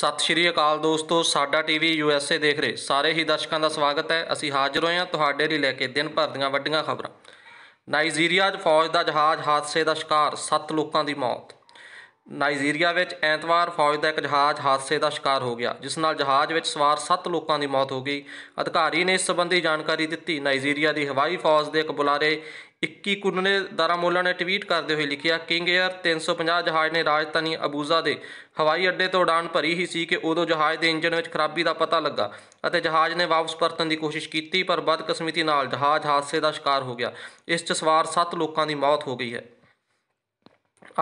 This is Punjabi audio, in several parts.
ਸਤਿ ਸ਼੍ਰੀ ਅਕਾਲ ਦੋਸਤੋ ਸਾਡਾ ਟੀਵੀ ਯੂਐਸਏ ਦੇਖ ਰਹੇ ਸਾਰੇ ਹੀ ਦਰਸ਼ਕਾਂ ਦਾ ਸਵਾਗਤ ਹੈ ਅਸੀਂ ਹਾਜ਼ਰ ਹੋਏ ਹਾਂ ਤੁਹਾਡੇ ਲਈ ਲੈ ਕੇ ਦਿਨ ਭਰ ਦੀਆਂ ਵੱਡੀਆਂ ਖਬਰਾਂ ਨਾਈਜੀਰੀਆ 'ਚ ਫੌਜ ਦਾ ਜਹਾਜ਼ ਹਾਦਸੇ ਦਾ ਸ਼ਿਕਾਰ 7 ਲੋਕਾਂ ਦੀ ਮੌਤ ਨਾਈਜੀਰੀਆ ਵਿੱਚ ਐਤਵਾਰ ਫੌਜ ਦਾ ਇੱਕ ਜਹਾਜ਼ ਹਾਦਸੇ ਦਾ ਸ਼ਿਕਾਰ ਹੋ ਗਿਆ ਜਿਸ ਨਾਲ ਜਹਾਜ਼ ਵਿੱਚ ਸਵਾਰ 7 ਲੋਕਾਂ ਦੀ ਮੌਤ ਹੋ ਗਈ ਅਧਿਕਾਰੀ ਨੇ ਇਸ ਸੰਬੰਧੀ ਜਾਣਕਾਰੀ ਦਿੱਤੀ ਨਾਈਜੀਰੀਆ ਦੀ ਹਵਾਈ ਫੌਜ ਦੇ ਇੱਕ ਬੁਲਾਰੇ 21 ਕੁਨਨੇ ਦਾਰਾਮੋਲਾ ਨੇ ਟਵੀਟ ਕਰਦੇ ਹੋਏ ਲਿਖਿਆ ਕਿੰਗ ਏਅਰ 350 ਜਹਾਜ਼ ਨੇ ਰਾਜਧਾਨੀ ਅਬੂਜ਼ਾ ਦੇ ਹਵਾਈ ਅੱਡੇ ਤੋਂ ਉਡਾਨ ਭਰੀ ਹੀ ਸੀ ਕਿ ਉਦੋਂ ਜਹਾਜ਼ ਦੇ ਇੰਜਨ ਵਿੱਚ ਖਰਾਬੀ ਦਾ ਪਤਾ ਲੱਗਾ ਅਤੇ ਜਹਾਜ਼ ਨੇ ਵਾਪਸ ਪਰਤਣ ਦੀ ਕੋਸ਼ਿਸ਼ ਕੀਤੀ ਪਰ ਬਦਕਿਸਮਤੀ ਨਾਲ ਜਹਾਜ਼ ਹਾਦਸੇ ਦਾ ਸ਼ਿਕਾਰ ਹੋ ਗਿਆ ਇਸ 'ਚ ਸਵਾਰ 7 ਲੋਕਾਂ ਦੀ ਮੌਤ ਹੋ ਗਈ ਹੈ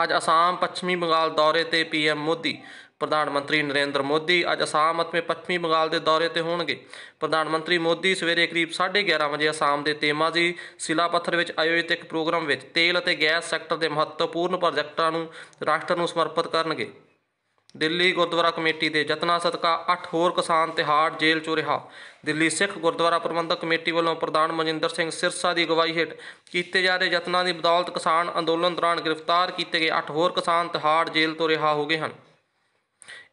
ਅੱਜ ਅਸਾਮ ਪੱਛਮੀ ਬੰਗਾਲ ਦੌਰੇ ਤੇ ਪੀਐਮ ਮੋਦੀ ਪ੍ਰਧਾਨ ਮੰਤਰੀ ਨਰਿੰਦਰ ਮੋਦੀ ਅੱਜ ਅਸਾਮ ਅਤੇ ਪੱਛਮੀ ਬੰਗਾਲ ਦੇ ਦੌਰੇ ਤੇ ਹੋਣਗੇ ਪ੍ਰਧਾਨ ਮੰਤਰੀ ਮੋਦੀ ਸਵੇਰੇ ਕਰੀਬ 11:30 ਵਜੇ ਅਸਾਮ ਦੇ ਤੇਮਾਜੀ ਸਿਲਾਪੱਥਰ ਵਿੱਚ ਆਯੋਜਿਤ ਇੱਕ ਪ੍ਰੋਗਰਾਮ ਵਿੱਚ ਤੇਲ ਅਤੇ ਗੈਸ ਸੈਕਟਰ ਦੇ ਮਹੱਤਵਪੂਰਨ ਪ੍ਰੋਜੈਕਟਾਂ ਨੂੰ ਰਾਸ਼ਟਰ ਨੂੰ ਸਮਰਪਿਤ ਕਰਨਗੇ ਦਿੱਲੀ ਗੁਰਦੁਆਰਾ ਕਮੇਟੀ ਦੇ ਯਤਨਾਂ ਸਦਕਾ 8 ਹੋਰ ਕਿਸਾਨ ਤਿਹਾੜ ਜੇਲ੍ਹ ਚੋਂ ਰਿਹਾ ਦਿੱਲੀ ਸਿੱਖ ਗੁਰਦੁਆਰਾ ਪ੍ਰਬੰਧਕ ਕਮੇਟੀ ਵੱਲੋਂ ਪ੍ਰਧਾਨ ਮਨਿੰਦਰ ਸਿੰਘ ਸਿਰਸਾ ਦੀ ਅਗਵਾਈ ਹੇਠ ਕੀਤੇ ਜਾ ਰਹੇ ਯਤਨਾਂ ਦੀ ਬਦੌਲਤ ਕਿਸਾਨ ਅੰਦੋਲਨ ਦੌਰਾਨ ਗ੍ਰਿਫਤਾਰ ਕੀਤੇ ਗਏ 8 ਹੋਰ ਕਿਸਾਨ ਤਿਹਾੜ ਜੇਲ੍ਹ ਤੋਂ ਰਿਹਾ ਹੋ ਗਏ ਹਨ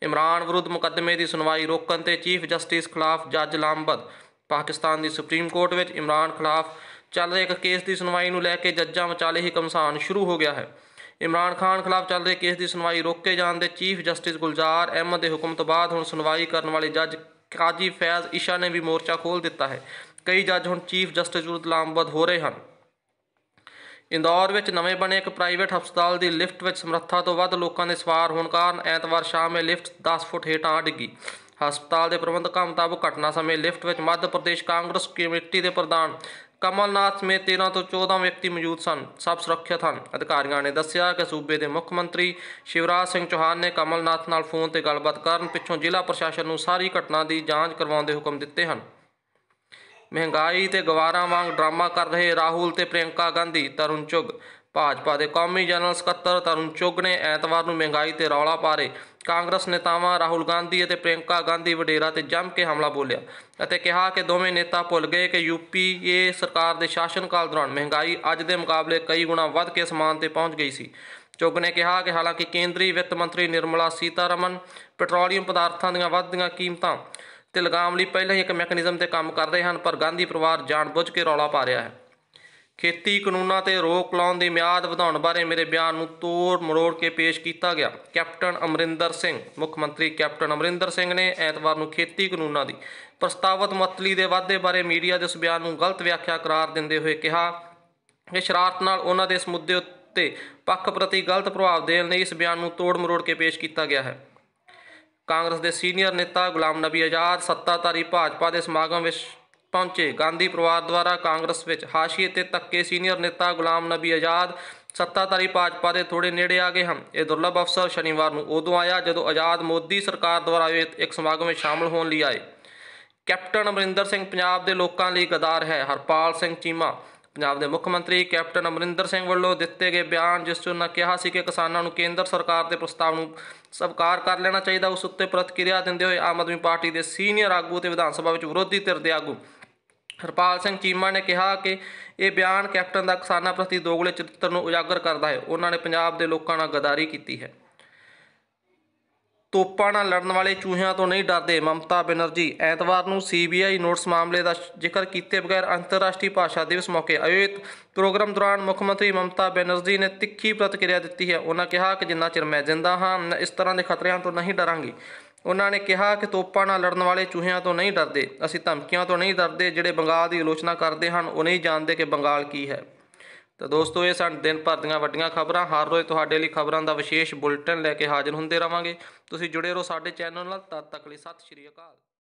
ਇਮਰਾਨ ਵਿਰੁੱਧ ਮੁਕੱਦਮੇ ਦੀ ਸੁਣਵਾਈ ਰੋਕਣ ਤੇ ਚੀਫ ਜਸਟਿਸ ਖਿਲਾਫ ਜੱਜ ਲਾਮਬਦ ਪਾਕਿਸਤਾਨ ਦੀ ਸੁਪਰੀਮ ਕੋਰਟ ਵਿੱਚ ਇਮਰਾਨ ਖਿਲਾਫ ਚੱਲ ਰਹੇ ਇੱਕ ਕੇਸ ਦੀ ਸੁਣਵਾਈ ਨੂੰ ਲੈ ਕੇ ਜੱਜਾਂ ਵਿਚਾਲੇ ਹੀ ਕਮਸਾਨ ਸ਼ੁਰੂ ਹੋ ਗਿਆ ਹੈ ਇਮਰਾਨ ਖਾਨ ਖਿਲਾਫ ਚੱਲ ਰਹੇ ਕੇਸ ਦੀ ਸੁਣਵਾਈ ਰੋਕੇ ਜਾਣ ਦੇ ਚੀਫ ਜਸਟਿਸ ਗੁਲਜ਼ਾਰ ਅਹਿਮਦ ਦੇ ਹੁਕਮ ਤੋਂ ਬਾਅਦ ਹੁਣ ਸੁਣਵਾਈ ਕਰਨ ਵਾਲੇ ਜੱਜ ਕਾਜੀ ਫੈਜ਼ ਇਸ਼ਾ ਨੇ ਵੀ ਮੋਰਚਾ ਖੋਲ ਦਿੱਤਾ ਹੈ ਕਈ ਜੱਜ ਹੁਣ ਚੀਫ ਜਸਟਿਸ ਜੁਰਤ ਲਾਮਬਦ ਹੋ ਰਹੇ ਹਨ ਇੰਦੌਰ ਵਿੱਚ ਨਵੇਂ ਬਣੇ ਇੱਕ ਪ੍ਰਾਈਵੇਟ ਹਸਪਤਾਲ ਦੀ ਲਿਫਟ ਵਿੱਚ ਸਮਰੱਥਾ ਤੋਂ ਵੱਧ ਲੋਕਾਂ ਦੇ ਸਵਾਰ ਹੋਣ ਕਾਰਨ ਐਤਵਾਰ ਸ਼ਾਮ ਇਹ ਲਿਫਟ 10 ਫੁੱਟ ਹੇਠਾਂ ਆ ਡਿੱਗੀ ਹਸਪਤਾਲ ਦੇ ਪ੍ਰਬੰਧਕਾਂ ਮੁਤਾਬਕ ਘਟਨਾ ਸਮੇਂ ਲਿਫਟ ਵਿੱਚ ਮੱਧ ਪ੍ਰਦੇਸ਼ ਕਾਂਗਰਸ ਕਮੇਟੀ ਦੇ ਪ੍ਰਧਾਨ ਕਮਲਨਾਥ ਸਮੇਤ 13 ਤੋਂ 14 ਵਿਅਕਤੀ ਮੌਜੂਦ ਸਨ ਸਭ ਸੁਰੱਖਿਅਤ ਹਨ ਅਧਿਕਾਰੀਆਂ ਨੇ ਦੱਸਿਆ ਕਿ ਸੂਬੇ ਦੇ ਮੁੱਖ ਮੰਤਰੀ ਸ਼ਿਵਰਾਜ ਸਿੰਘ ਚੌਹਾਨ ਨੇ ਕਮਲਨਾਥ ਨਾਲ ਫੋਨ ਤੇ ਗੱਲਬਾਤ ਕਰਨ ਪਿੱਛੋਂ ਜ਼ਿਲ੍ਹਾ ਪ੍ਰਸ਼ਾਸਨ ਨੂੰ ਸਾਰੀ ਘਟਨਾ ਦੀ ਜਾਂਚ ਕਰਵਾਉਣ ਦੇ ਹੁਕਮ ਦਿੱਤੇ ਹਨ ਮਹਿੰਗਾਈ ਤੇ ਗਵਾਰਾਂ ਵਾਂਗ ਡਰਾਮਾ ਕਰ ਰਹੇ ਰਾਹੁਲ ਤੇ ਪ੍ਰਿਯੰਕਾ ਗਾਂਧੀ ਤਰੁਣ ਚੁਗ ਭਾਜਪਾ ਦੇ ਕੌਮੀ ਜਨਰਲ ਸਕੱਤਰ ਤਰੁਣ ਚੁੱਗ ਨੇ ਐਤਵਾਰ ਨੂੰ ਮਹਿੰਗਾਈ ਤੇ ਰੌਲਾ ਪਾਰੇ ਕਾਂਗਰਸ ਨੇਤਾਵਾਂ ਰਾਹੁਲ ਗਾਂਧੀ ਅਤੇ ਪ੍ਰਿਯੰਕਾ ਗਾਂਧੀ ਵਡੇਰਾ ਤੇ ਜੰਮ ਕੇ ਹਮਲਾ ਬੋਲਿਆ ਅਤੇ ਕਿਹਾ ਕਿ ਦੋਵੇਂ ਨੇਤਾ ਭੁੱਲ ਗਏ ਕਿ ਯੂਪੀਏ ਸਰਕਾਰ ਦੇ ਸ਼ਾਸਨ ਕਾਲ ਦੌਰਾਨ ਮਹਿੰਗਾਈ ਅੱਜ ਦੇ ਮੁਕਾਬਲੇ ਕਈ ਗੁਣਾ ਵੱਧ ਕੇ ਸਮਾਨ ਤੇ ਪਹੁੰਚ ਗਈ ਸੀ ਚੁੱਗ ਨੇ ਕਿਹਾ ਕਿ ਹਾਲਾਂਕਿ ਕੇਂਦਰੀ ਵਿੱਤ ਮੰਤਰੀ ਨਿਰਮਲਾ ਸੀਤਾਰਮਨ ਪੈਟਰੋਲੀਅਮ ਪਦਾਰਥਾਂ ਦੀਆਂ ਵੱਧਦੀਆਂ ਕੀਮਤਾਂ ਤੇ ਲਗਾਮ ਲਈ ਪਹਿਲਾਂ ਹੀ ਇੱਕ ਮੈਕੈਨਿਜ਼ਮ ਤੇ ਕੰਮ ਕਰ ਰਹੇ ਹਨ ਪਰ ਗਾਂਧੀ ਪਰਿਵਾਰ ਜਾਣਬੁੱਝ ਕੇ ਰੌਲਾ ਪਾ ਰਿਹਾ ਹੈ ਖੇਤੀ ਕਾਨੂੰਨਾਂ ਤੇ ਰੋਕ ਲਾਉਣ ਦੀ ਮਿਆਦ ਵਧਾਉਣ ਬਾਰੇ ਮੇਰੇ ਬਿਆਨ ਨੂੰ ਤੋੜ ਮਰੋੜ ਕੇ ਪੇਸ਼ ਕੀਤਾ ਗਿਆ ਕੈਪਟਨ ਅਮਰਿੰਦਰ ਸਿੰਘ ਮੁੱਖ ਮੰਤਰੀ ਕੈਪਟਨ ਅਮਰਿੰਦਰ ਸਿੰਘ ਨੇ ਐਤਵਾਰ ਨੂੰ ਖੇਤੀ ਕਾਨੂੰਨਾਂ ਦੀ ਪ੍ਰਸਤਾਵਤ ਮਤਲੀ ਦੇ ਵਾਅਦੇ ਬਾਰੇ ਮੀਡੀਆ ਦੇ ਇਸ ਬਿਆਨ ਨੂੰ ਗਲਤ ਵਿਆਖਿਆ ਕਰਾਰ ਦਿੰਦੇ ਹੋਏ ਕਿਹਾ ਕਿ ਸ਼ਰਾਰਤ ਨਾਲ ਉਹਨਾਂ ਦੇ ਇਸ ਮੁੱਦੇ ਉੱਤੇ ਪੱਖ ਪ੍ਰਤੀ ਗਲਤ ਪ੍ਰਭਾਵ ਦੇਣ ਲਈ ਇਸ ਬਿਆਨ ਨੂੰ ਤੋੜ ਮਰੋੜ ਕੇ ਪੇਸ਼ ਕੀਤਾ ਗਿਆ ਹੈ ਕਾਂਗਰਸ ਦੇ ਸੀਨੀਅਰ ਨੇਤਾ ਗੁਲਾਮ ਨਬੀ ਆਜ਼ਾਦ ਸੱਤਾਧਾਰੀ ਭਾਜਪਾ ਦੇ ਸਮਾਗਮ ਵਿੱਚ ਪਹੁੰਚੇ ਗਾਂਧੀ ਪਰਿਵਾਰ ਦੁਆਰਾ ਕਾਂਗਰਸ ਵਿੱਚ ਹਾਸ਼ੀਏ ਤੇ ਤੱਕੇ ਸੀਨੀਅਰ ਨੇਤਾ ਗੁਲਾਮ ਨਬੀ ਆਜ਼ਾਦ ਸੱਤਾਧਾਰੀ ਭਾਜਪਾ ਦੇ ਥੋੜੇ ਨੇੜੇ ਆ ਗਏ ਹਨ ਇਹ ਦੁਰਲਭ ਅਫਸਰ ਸ਼ਨੀਵਾਰ ਨੂੰ ਉਦੋਂ ਆਇਆ ਜਦੋਂ ਆਜ਼ਾਦ ਮੋਦੀ ਸਰਕਾਰ ਦੁਆਰਾ ਇੱਕ ਸਮਾਗਮ ਵਿੱਚ ਸ਼ਾਮਲ ਹੋਣ ਲਈ ਆਏ ਕੈਪਟਨ ਅਮਰਿੰਦਰ ਸਿੰਘ ਪੰਜਾਬ ਦੇ ਲੋਕਾਂ ਲਈ ਗਦਾਰ ਹੈ ਹਰਪਾਲ ਸਿੰਘ ਚੀਮਾ ਪੰਜਾਬ ਦੇ ਮੁੱਖ ਮੰਤਰੀ ਕੈਪਟਨ ਅਮਰਿੰਦਰ ਸਿੰਘ ਵੱਲੋਂ ਦਿੱਤੇ ਗਏ ਬਿਆਨ ਜਿਸ 'ਚ ਉਹਨਾਂ ਕਿਹਾ ਸੀ ਕਿ ਕਿਸਾਨਾਂ ਨੂੰ ਕੇਂਦਰ ਸਰਕਾਰ ਦੇ ਪ੍ਰਸਤਾਵ ਨੂੰ ਸਵਾਰ ਕਰ ਲੈਣਾ ਚਾਹੀਦਾ ਉਸ ਉੱਤੇ ਪ੍ਰਤੀਕਿਰਿਆ ਦਿੰਦੇ ਹੋਏ ਆਮ ਆਦਮੀ ਪਾਰਟੀ ਦੇ ਸੀਨੀਅਰ ਆਗੂ ਤੇ ਵਿਧਾਨ ਸਭਾ ਵਿੱਚ ਵਿਰੋਧੀ ਧਿਰ ਦੇ ਆਗੂ ਹਰਪਾਲ ਸਿੰਘ ਚੀਮਾ ਨੇ ਕਿਹਾ ਕਿ ਇਹ ਬਿਆਨ ਕੈਪਟਨ ਦਾ ਕਿਸਾਨਾਂ ਪ੍ਰਤੀ ਦੋਗਲੇ ਚਿੱਤਰ ਨੂੰ ਉਜਾਗਰ ਕਰਦਾ ਹੈ ਉਹਨਾਂ ਨੇ ਪੰਜਾਬ ਦੇ ਲੋਕਾਂ ਨਾਲ ਗਦਾਰੀ ਕੀਤੀ ਹੈ ਤੋਪਾਂ ਨਾਲ ਲੜਨ ਵਾਲੇ ਚੂਹਿਆਂ ਤੋਂ ਨਹੀਂ ਡਰਦੇ ਮਮਤਾ ਬਨਰਜੀ ਐਤਵਾਰ ਨੂੰ ਸੀਬੀਆਈ ਨੋਟਸ ਮਾਮਲੇ ਦਾ ਜ਼ਿਕਰ ਕੀਤੇ ਬਗੈਰ ਅੰਤਰਰਾਸ਼ਟਰੀ ਭਾਸ਼ਾ ਦਿਵਸ ਮੌਕੇ ਆਯੋਜਿਤ ਪ੍ਰੋਗਰਾਮ ਦੌਰਾਨ ਮੁੱਖ ਮੰਤਰੀ ਮਮਤਾ ਬਨਰਜੀ ਨੇ ਤਿੱਖੀ ਪ੍ਰਤੀਕਿਰਿਆ ਦਿੱਤੀ ਹੈ ਉਹਨਾਂ ਕਿਹਾ ਕਿ ਜਿੰਨਾ ਚਿਰ ਮੈਂ ਜ਼ਿੰਦਾ ਹਾਂ ਇਸ ਤਰ੍ਹਾਂ ਦੇ ਖਤਰਿਆਂ ਤੋਂ ਨਹੀਂ ਡਰਾਂਗੀ ਉਹਨਾਂ ਨੇ ਕਿਹਾ ਕਿ ਤੋਪਾਂ ਨਾਲ ਲੜਨ ਵਾਲੇ ਚੂਹਿਆਂ ਤੋਂ ਨਹੀਂ ਡਰਦੇ ਅਸੀਂ ਧਮਕੀਆਂ ਤੋਂ ਨਹੀਂ ਡਰਦੇ ਜਿਹੜੇ ਬੰਗਾਲ ਦੀ ਆਲੋਚਨਾ ਕਰਦੇ ਹਨ ਉਹ ਨਹੀਂ ਜਾਣਦੇ ਕਿ ਬੰਗਾਲ ਕੀ ਹੈ ਤਾਂ ਦੋਸਤੋ ਇਹ ਸਨ ਦਿਨ ਭਰ ਦੀਆਂ ਵੱਡੀਆਂ ਖਬਰਾਂ ਹਰ ਰੋਜ਼ ਤੁਹਾਡੇ ਲਈ ਖਬਰਾਂ ਦਾ ਵਿਸ਼ੇਸ਼ ਬੁਲਟਨ ਲੈ ਕੇ ਹਾਜ਼ਰ ਹੁੰਦੇ ਰਵਾਂਗੇ ਤੁਸੀਂ ਜੁੜੇ ਰਹੋ ਸਾਡੇ ਚੈਨਲ ਨਾਲ ਤਦ ਤੱਕ ਲਈ ਸਤਿ ਸ਼੍ਰੀ ਅਕਾਲ